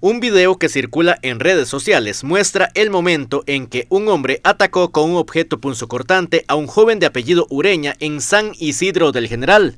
Un video que circula en redes sociales muestra el momento en que un hombre atacó con un objeto punzocortante a un joven de apellido Ureña en San Isidro del General.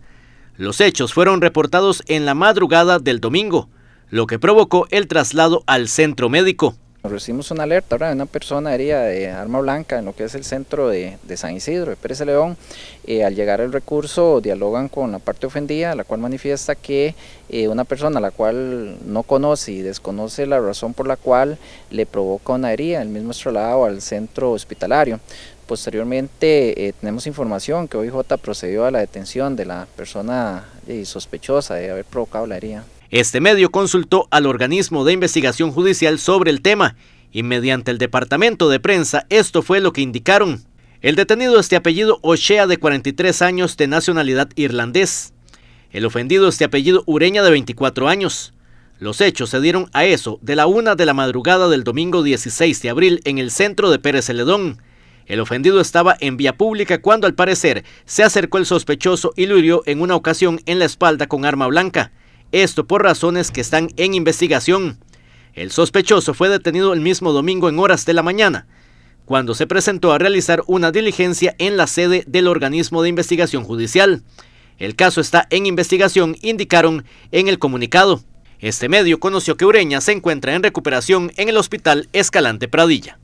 Los hechos fueron reportados en la madrugada del domingo, lo que provocó el traslado al centro médico recibimos una alerta ahora de una persona herida de arma blanca en lo que es el centro de, San Isidro, de Pérez León. Eh, al llegar el recurso dialogan con la parte ofendida, la cual manifiesta que eh, una persona la cual no conoce y desconoce la razón por la cual le provoca una herida, el mismo es trasladado al centro hospitalario. Posteriormente eh, tenemos información que hoy OIJ procedió a la detención de la persona sospechosa de haber provocado la herida. Este medio consultó al organismo de investigación judicial sobre el tema y mediante el departamento de prensa esto fue lo que indicaron. El detenido este apellido Ochea de 43 años de nacionalidad irlandés. El ofendido este apellido Ureña de 24 años. Los hechos se dieron a eso de la una de la madrugada del domingo 16 de abril en el centro de Pérez Celedón. El ofendido estaba en vía pública cuando al parecer se acercó el sospechoso y lo hirió en una ocasión en la espalda con arma blanca esto por razones que están en investigación. El sospechoso fue detenido el mismo domingo en horas de la mañana, cuando se presentó a realizar una diligencia en la sede del organismo de investigación judicial. El caso está en investigación, indicaron en el comunicado. Este medio conoció que Ureña se encuentra en recuperación en el hospital Escalante Pradilla.